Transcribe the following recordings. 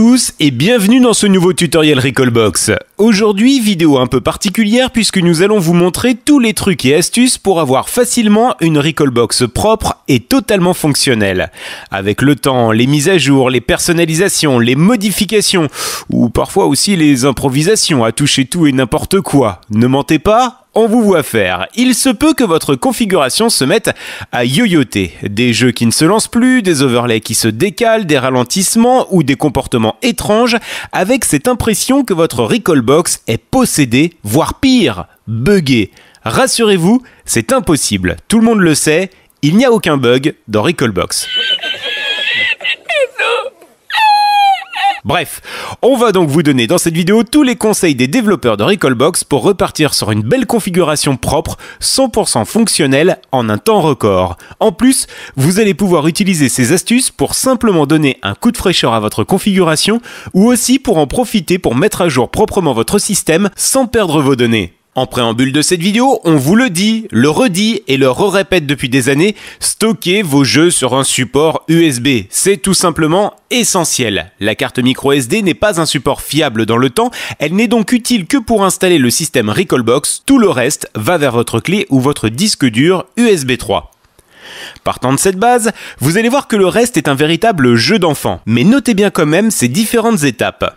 tous et bienvenue dans ce nouveau tutoriel Recallbox. Aujourd'hui, vidéo un peu particulière puisque nous allons vous montrer tous les trucs et astuces pour avoir facilement une Recallbox propre et totalement fonctionnelle. Avec le temps, les mises à jour, les personnalisations, les modifications ou parfois aussi les improvisations à toucher tout et n'importe quoi. Ne mentez pas, on vous voit faire. Il se peut que votre configuration se mette à yoyoter. Des jeux qui ne se lancent plus, des overlays qui se décalent, des ralentissements ou des comportements étranges, avec cette impression que votre recall est possédé, voire pire, buggé. Rassurez-vous, c'est impossible. Tout le monde le sait, il n'y a aucun bug dans Recallbox. Bref, on va donc vous donner dans cette vidéo tous les conseils des développeurs de Recallbox pour repartir sur une belle configuration propre, 100% fonctionnelle, en un temps record. En plus, vous allez pouvoir utiliser ces astuces pour simplement donner un coup de fraîcheur à votre configuration ou aussi pour en profiter pour mettre à jour proprement votre système sans perdre vos données. En préambule de cette vidéo, on vous le dit, le redit et le re-répète depuis des années, stockez vos jeux sur un support USB. C'est tout simplement essentiel. La carte micro SD n'est pas un support fiable dans le temps, elle n'est donc utile que pour installer le système Recallbox, tout le reste va vers votre clé ou votre disque dur USB 3. Partant de cette base, vous allez voir que le reste est un véritable jeu d'enfant, mais notez bien quand même ces différentes étapes.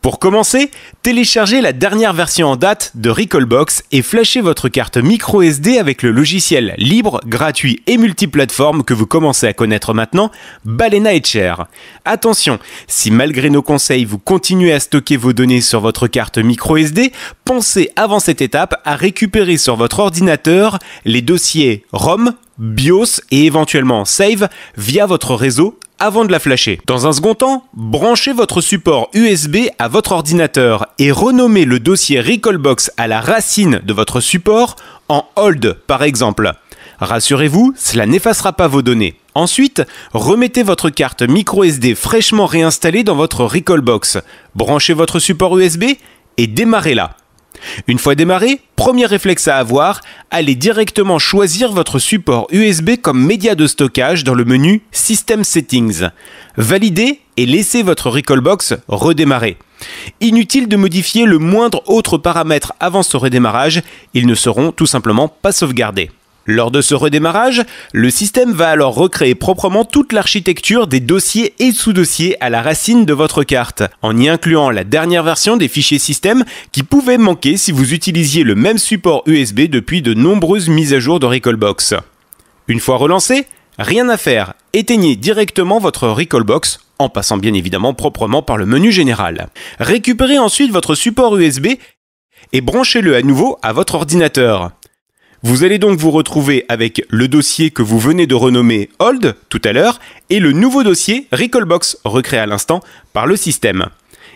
Pour commencer, téléchargez la dernière version en date de Recallbox et flashez votre carte micro SD avec le logiciel libre, gratuit et multiplateforme que vous commencez à connaître maintenant, Balena et Cher. Attention, si malgré nos conseils vous continuez à stocker vos données sur votre carte micro SD, pensez avant cette étape à récupérer sur votre ordinateur les dossiers ROM, BIOS et éventuellement Save via votre réseau avant de la flasher. Dans un second temps, branchez votre support USB à votre ordinateur et renommez le dossier Recallbox à la racine de votre support en hold par exemple. Rassurez-vous, cela n'effacera pas vos données. Ensuite, remettez votre carte microSD fraîchement réinstallée dans votre Recallbox, branchez votre support USB et démarrez-la. Une fois démarré, premier réflexe à avoir, allez directement choisir votre support USB comme média de stockage dans le menu System Settings. Validez et laissez votre Recallbox redémarrer. Inutile de modifier le moindre autre paramètre avant ce redémarrage, ils ne seront tout simplement pas sauvegardés. Lors de ce redémarrage, le système va alors recréer proprement toute l'architecture des dossiers et sous-dossiers à la racine de votre carte, en y incluant la dernière version des fichiers système qui pouvait manquer si vous utilisiez le même support USB depuis de nombreuses mises à jour de Recallbox. Une fois relancé, rien à faire, éteignez directement votre Recallbox en passant bien évidemment proprement par le menu général. Récupérez ensuite votre support USB et branchez-le à nouveau à votre ordinateur. Vous allez donc vous retrouver avec le dossier que vous venez de renommer Old tout à l'heure et le nouveau dossier Recallbox recréé à l'instant par le système.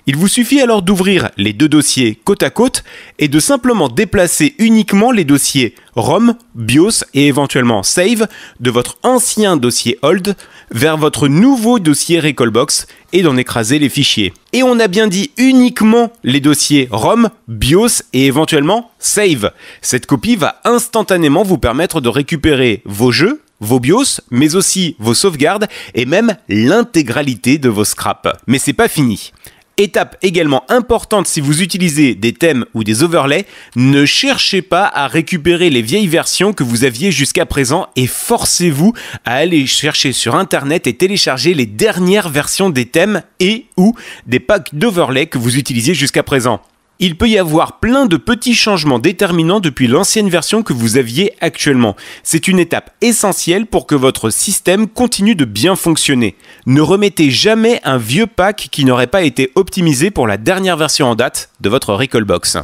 Il vous suffit alors d'ouvrir les deux dossiers côte à côte et de simplement déplacer uniquement les dossiers ROM, BIOS et éventuellement Save de votre ancien dossier Old vers votre nouveau dossier Recallbox et d'en écraser les fichiers. Et on a bien dit uniquement les dossiers ROM, BIOS et éventuellement Save. Cette copie va instantanément vous permettre de récupérer vos jeux, vos BIOS, mais aussi vos sauvegardes et même l'intégralité de vos scraps. Mais c'est pas fini. Étape également importante si vous utilisez des thèmes ou des overlays, ne cherchez pas à récupérer les vieilles versions que vous aviez jusqu'à présent et forcez-vous à aller chercher sur internet et télécharger les dernières versions des thèmes et ou des packs d'overlays que vous utilisiez jusqu'à présent. Il peut y avoir plein de petits changements déterminants depuis l'ancienne version que vous aviez actuellement. C'est une étape essentielle pour que votre système continue de bien fonctionner. Ne remettez jamais un vieux pack qui n'aurait pas été optimisé pour la dernière version en date de votre Recallbox.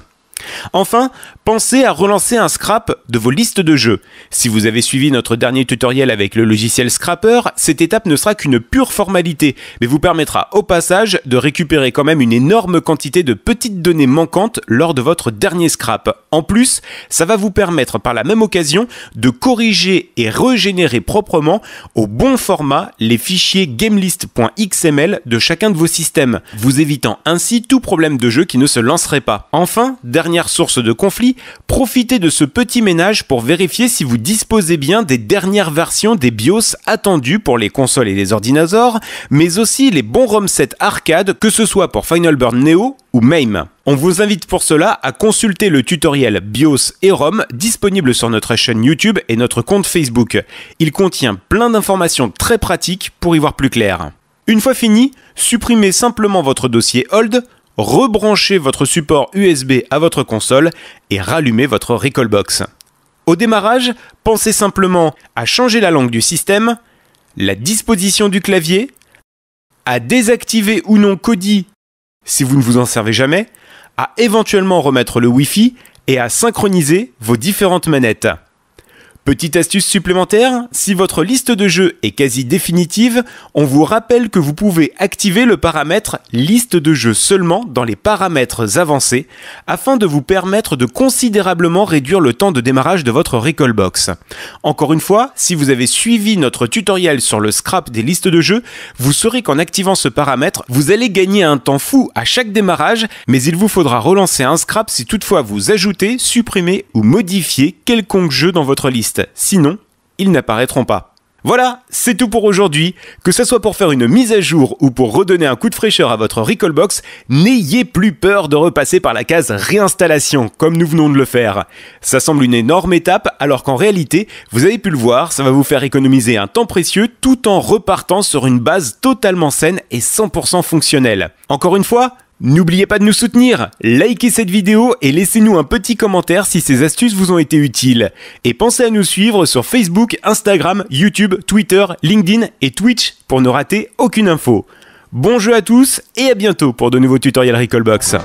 Enfin, pensez à relancer un scrap de vos listes de jeux. Si vous avez suivi notre dernier tutoriel avec le logiciel Scrapper, cette étape ne sera qu'une pure formalité, mais vous permettra au passage de récupérer quand même une énorme quantité de petites données manquantes lors de votre dernier scrap. En plus, ça va vous permettre par la même occasion de corriger et régénérer proprement au bon format les fichiers gamelist.xml de chacun de vos systèmes, vous évitant ainsi tout problème de jeu qui ne se lancerait pas. Enfin, dernier source de conflit, profitez de ce petit ménage pour vérifier si vous disposez bien des dernières versions des BIOS attendues pour les consoles et les ordinateurs, mais aussi les bons ROM 7 arcade, que ce soit pour Final Burn Neo ou MAME. On vous invite pour cela à consulter le tutoriel BIOS et ROM disponible sur notre chaîne YouTube et notre compte Facebook. Il contient plein d'informations très pratiques pour y voir plus clair. Une fois fini, supprimez simplement votre dossier Hold, rebranchez votre support USB à votre console et rallumez votre Recallbox. Au démarrage, pensez simplement à changer la langue du système, la disposition du clavier, à désactiver ou non Kodi si vous ne vous en servez jamais, à éventuellement remettre le Wi-Fi et à synchroniser vos différentes manettes. Petite astuce supplémentaire, si votre liste de jeux est quasi définitive, on vous rappelle que vous pouvez activer le paramètre liste de jeux seulement dans les paramètres avancés afin de vous permettre de considérablement réduire le temps de démarrage de votre box Encore une fois, si vous avez suivi notre tutoriel sur le scrap des listes de jeux, vous saurez qu'en activant ce paramètre, vous allez gagner un temps fou à chaque démarrage, mais il vous faudra relancer un scrap si toutefois vous ajoutez, supprimez ou modifiez quelconque jeu dans votre liste sinon ils n'apparaîtront pas. Voilà, c'est tout pour aujourd'hui. Que ce soit pour faire une mise à jour ou pour redonner un coup de fraîcheur à votre box n'ayez plus peur de repasser par la case réinstallation, comme nous venons de le faire. Ça semble une énorme étape, alors qu'en réalité, vous avez pu le voir, ça va vous faire économiser un temps précieux tout en repartant sur une base totalement saine et 100% fonctionnelle. Encore une fois, N'oubliez pas de nous soutenir, likez cette vidéo et laissez-nous un petit commentaire si ces astuces vous ont été utiles. Et pensez à nous suivre sur Facebook, Instagram, YouTube, Twitter, LinkedIn et Twitch pour ne rater aucune info. Bon jeu à tous et à bientôt pour de nouveaux tutoriels Recallbox.